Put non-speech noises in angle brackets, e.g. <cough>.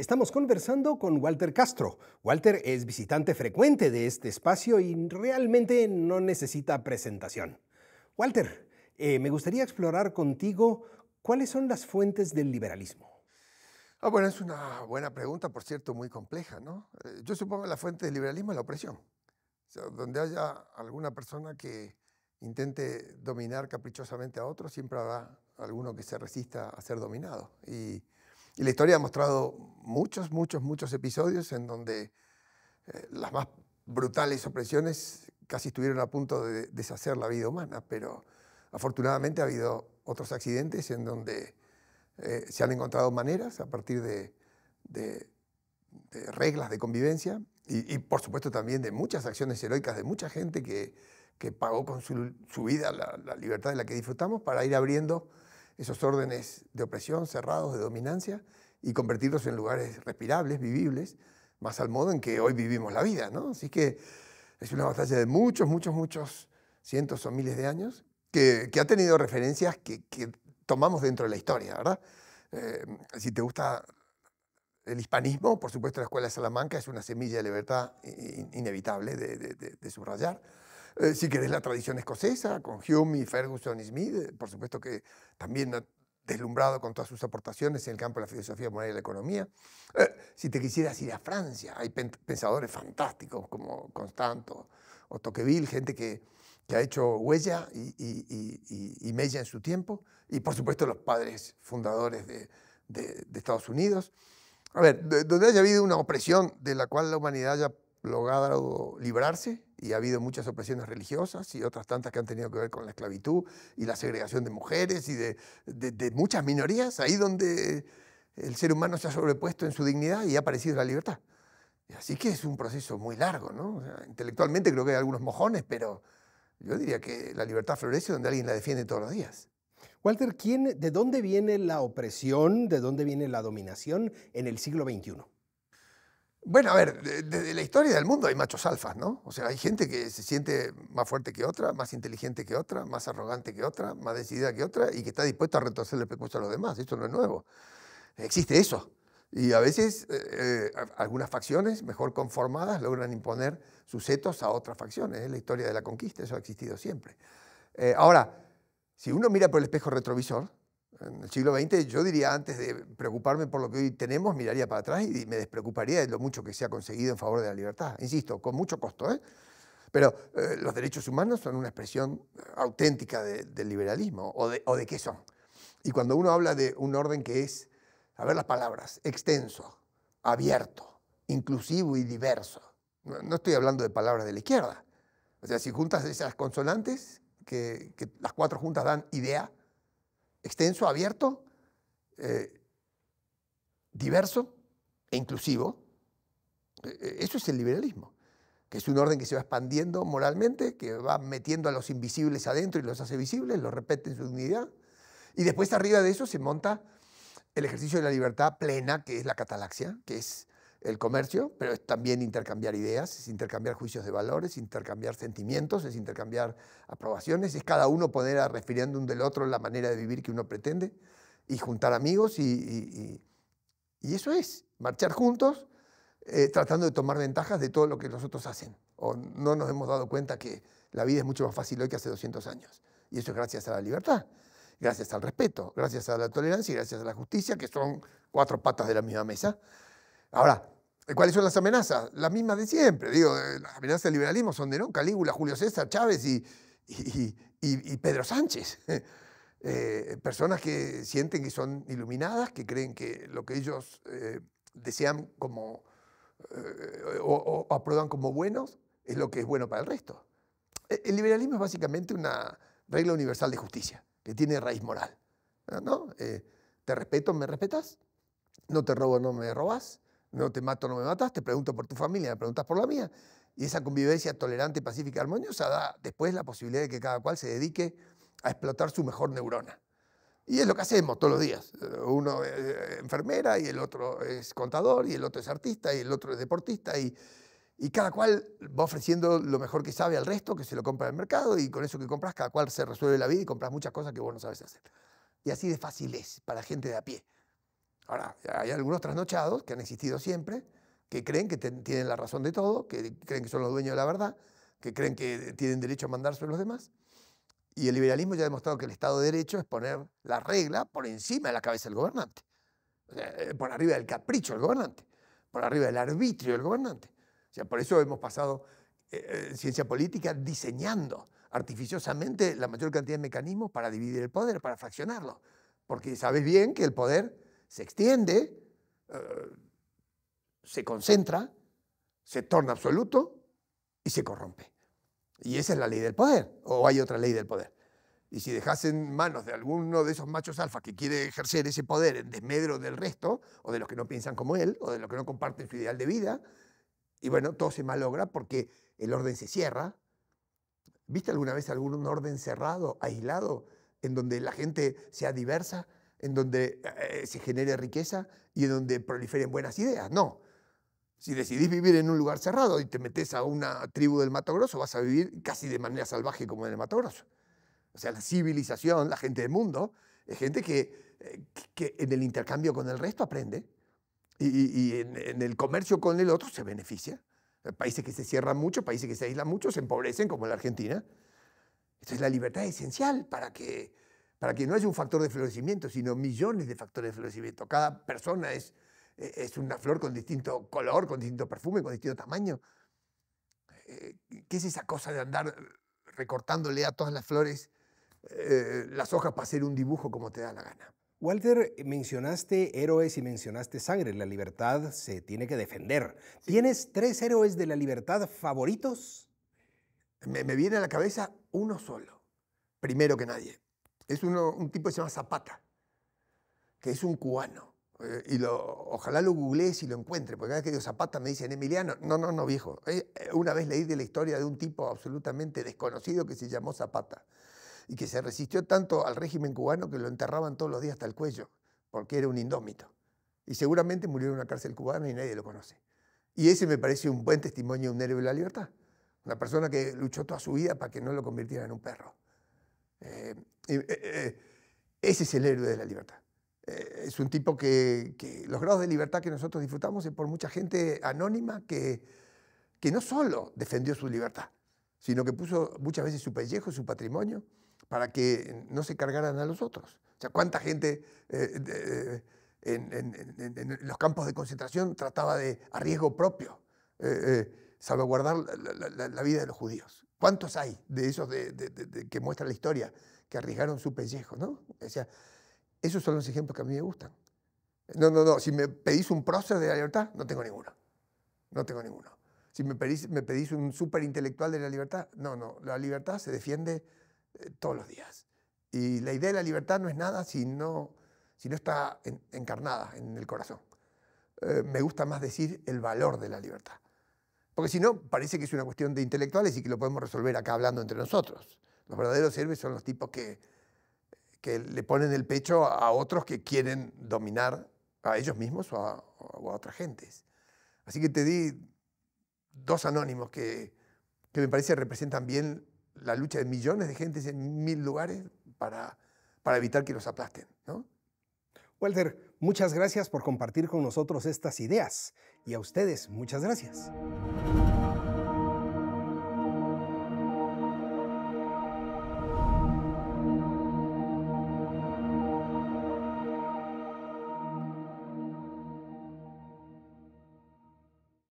Estamos conversando con Walter Castro. Walter es visitante frecuente de este espacio y realmente no necesita presentación. Walter, eh, me gustaría explorar contigo cuáles son las fuentes del liberalismo. Ah, bueno, es una buena pregunta, por cierto, muy compleja, ¿no? Eh, yo supongo que la fuente del liberalismo es la opresión. O sea, donde haya alguna persona que intente dominar caprichosamente a otro, siempre habrá alguno que se resista a ser dominado. Y, y la historia ha mostrado muchos, muchos, muchos episodios en donde eh, las más brutales opresiones casi estuvieron a punto de deshacer la vida humana, pero afortunadamente ha habido otros accidentes en donde eh, se han encontrado maneras a partir de, reglas de convivencia y, por supuesto también de muchas acciones heroicas de mucha gente que, pagó con su, vida la, libertad de la que disfrutamos para ir abriendo esos órdenes de opresión cerrados, de dominancia y convertirlos en lugares respirables, vivibles, más al modo en que hoy vivimos la vida. ¿no? Así que es una batalla de muchos, muchos, muchos cientos o miles de años que, ha tenido referencias que, tomamos dentro de la historia, ¿verdad? Eh, si te gusta el hispanismo, por supuesto la Escuela de Salamanca es una semilla de libertad inevitable de, subrayar. Eh, si querés la tradición escocesa, con Hume y Ferguson y Smith, eh, por supuesto que también deslumbrado con todas sus aportaciones en el campo de la filosofía moral y la economía. Eh, si te quisieras ir a Francia, hay pensadores fantásticos como Constant o Tocqueville, gente que, que ha hecho huella y, y, mella en su tiempo, y por supuesto los padres fundadores de, de Estados Unidos. A ver, donde haya habido una opresión de la cual la humanidad haya logrado librarse y ha habido muchas opresiones religiosas y otras tantas que han tenido que ver con la esclavitud y la segregación de mujeres y de, muchas minorías, ahí donde el ser humano se ha sobrepuesto en su dignidad y ha aparecido la libertad. Así que es un proceso muy largo, ¿no? intelectualmente creo que hay algunos mojones, pero yo diría que la libertad florece donde alguien la defiende todos los días. Walter, ¿quién, ¿de dónde viene la opresión, de dónde viene la dominación en el siglo XXI? Bueno, a ver, desde la historia del mundo hay machos alfas, ¿no? O sea, hay gente que se siente más fuerte que otra, más inteligente que otra, más arrogante que otra, más decidida que otra y que está dispuesta a retorcerle el pecho a los demás. Esto no es nuevo. Existe eso. Y a veces eh, eh, algunas facciones mejor conformadas logran imponer sus setos a otras facciones. Es la historia de la conquista, eso ha existido siempre. Eh, ahora, si uno mira por el espejo retrovisor, en el siglo XX, yo diría antes de preocuparme por lo que hoy tenemos, miraría para atrás y me despreocuparía de lo mucho que se ha conseguido en favor de la libertad. Insisto, con mucho costo. ¿eh? Pero eh, los derechos humanos son una expresión auténtica del liberalismo, o de, qué son. Y cuando uno habla de un orden que es, a ver las palabras, extenso, abierto, inclusivo y diverso, no, estoy hablando de palabras de la izquierda. O sea, si juntas esas consonantes, que las cuatro juntas dan idea, extenso, abierto, eh, diverso e inclusivo. Eh, eh, eso es el liberalismo, que es un orden que se va expandiendo moralmente, que va metiendo a los invisibles adentro y los hace visibles, los repete en su dignidad. Y después arriba de eso se monta el ejercicio de la libertad plena, que es la catalaxia, que es el comercio, pero es también intercambiar ideas, es intercambiar juicios de valores, es intercambiar sentimientos, es intercambiar aprobaciones, es cada uno poner a un del otro la manera de vivir que uno pretende y juntar amigos y, y, eso es, marchar juntos eh, tratando de tomar ventajas de todo lo que los otros hacen. O no nos hemos dado cuenta que la vida es mucho más fácil hoy que hace 200 años. Y eso es gracias a la libertad, gracias al respeto, gracias a la tolerancia y gracias a la justicia, que son cuatro patas de la misma mesa. Ahora, eh, ¿cuáles son las amenazas? Las mismas de siempre. Digo, eh, las amenazas del liberalismo son de Calígula, Julio César, Chávez y, Pedro Sánchez. <laughs> Eh, personas que sienten que son iluminadas, que creen que lo que ellos desean como o, aprueban como buenos es lo que es bueno para el resto. E, el liberalismo es básicamente una regla universal de justicia, que tiene raíz moral. ¿No? te respeto, me respetas. No te robo, no me robas no te mato, no me matas, te pregunto por tu familia, me preguntas por la mía. Y esa convivencia tolerante, pacífica, armoniosa da después la posibilidad de que cada cual se dedique a explotar su mejor neurona. Y es lo que hacemos todos los días. Eh, uno es eh, eh, enfermera y el otro es contador y el otro es artista y el otro es deportista y, y cada cual va ofreciendo lo mejor que sabe al resto, que se lo compra en el mercado y con eso que compras cada cual se resuelve la vida y compras muchas cosas que vos no sabes hacer. Y así de fácil es para gente de a pie. Ahora, hay algunos trasnochados que han existido siempre, que creen que tienen la razón de todo, que creen que son los dueños de la verdad, que creen que tienen derecho a mandarse sobre los demás. Y el liberalismo ya ha demostrado que el Estado de Derecho es poner la regla por encima de la cabeza del gobernante, eh, por arriba del capricho del gobernante, por arriba del arbitrio del gobernante. O sea, por eso hemos pasado eh, eh, ciencia política diseñando artificiosamente la mayor cantidad de mecanismos para dividir el poder, para fraccionarlo, porque sabes bien que el poder se extiende, eh, se concentra, se torna absoluto y se corrompe. Y esa es la ley del poder, o hay otra ley del poder. Y si dejas en manos de alguno de esos machos alfa que quiere ejercer ese poder en desmedro del resto, o de los que no piensan como él, o de los que no comparten su ideal de vida, y bueno, todo se malogra porque el orden se cierra. ¿Viste alguna vez algún orden cerrado, aislado, en donde la gente sea diversa? en donde eh, se genere riqueza y en donde proliferen buenas ideas. No. Si decidís vivir en un lugar cerrado y te metes a una tribu del Mato Grosso, vas a vivir casi de manera salvaje como en el Mato Grosso. O sea, la civilización, la gente del mundo, es gente que, eh, en el intercambio con el resto aprende y, en, el comercio con el otro se beneficia. Eh, países que se cierran mucho, países que se aíslan mucho, se empobrecen, como en la Argentina. es la libertad esencial para que para que no haya un factor de florecimiento, sino millones de factores de florecimiento. Cada persona es, e, es una flor con distinto color, con distinto perfume, con distinto tamaño. Eh, ¿Qué es esa cosa de andar recortándole a todas las flores eh, las hojas para hacer un dibujo como te da la gana? Walter, mencionaste héroes y mencionaste sangre. La libertad se tiene que defender. ¿Tienes tres héroes de la libertad favoritos? me, viene a la cabeza uno solo, primero que nadie es un tipo que se llama Zapata, que es un cubano. Eh, y lo, ojalá lo googlees y lo encuentre, porque cada vez que digo Zapata me dicen Emiliano. No, no, no, viejo. Eh, eh, una vez leí de la historia de un tipo absolutamente desconocido que se llamó Zapata y que se resistió tanto al régimen cubano que lo enterraban todos los días hasta el cuello, porque era un indómito. Y seguramente murió en una cárcel cubana y nadie lo conoce. Y ese me parece un buen testimonio de un héroe de la libertad. Una persona que luchó toda su vida para que no lo convirtieran en un perro. Eh, eh, eh, ese es el héroe de la libertad. es un tipo que, los grados de libertad que nosotros disfrutamos es por mucha gente anónima que, que no solo defendió su libertad, sino que puso muchas veces su pellejo, su patrimonio, para que no se cargaran a los otros. O sea, ¿cuánta gente en, los campos de concentración trataba de, a riesgo propio, salvaguardar la, la, vida de los judíos? ¿Cuántos hay de esos de, que muestra la historia, que arriesgaron su pellejo? ¿no? sea, esos son los ejemplos que a mí me gustan. No, no, no, si me pedís un prócer de la libertad, no tengo ninguno. No tengo ninguno. Si me pedís, me pedís un superintelectual de la libertad, no, no, la libertad se defiende eh, todos los días. Y la idea de la libertad no es nada si no, si no está encarnada en el corazón. Eh, me gusta más decir el valor de la libertad. Porque si no, parece que es una cuestión de intelectuales y que lo podemos resolver acá hablando entre nosotros. Los verdaderos héroes son los tipos que, que le ponen el pecho a otros que quieren dominar a ellos mismos o a, a otras gentes. Así que te di dos anónimos que, que me parece representan bien la lucha de millones de gentes en mil lugares para, para evitar que los aplasten. ¿no? Walter, muchas gracias por compartir con nosotros estas ideas y a ustedes muchas gracias.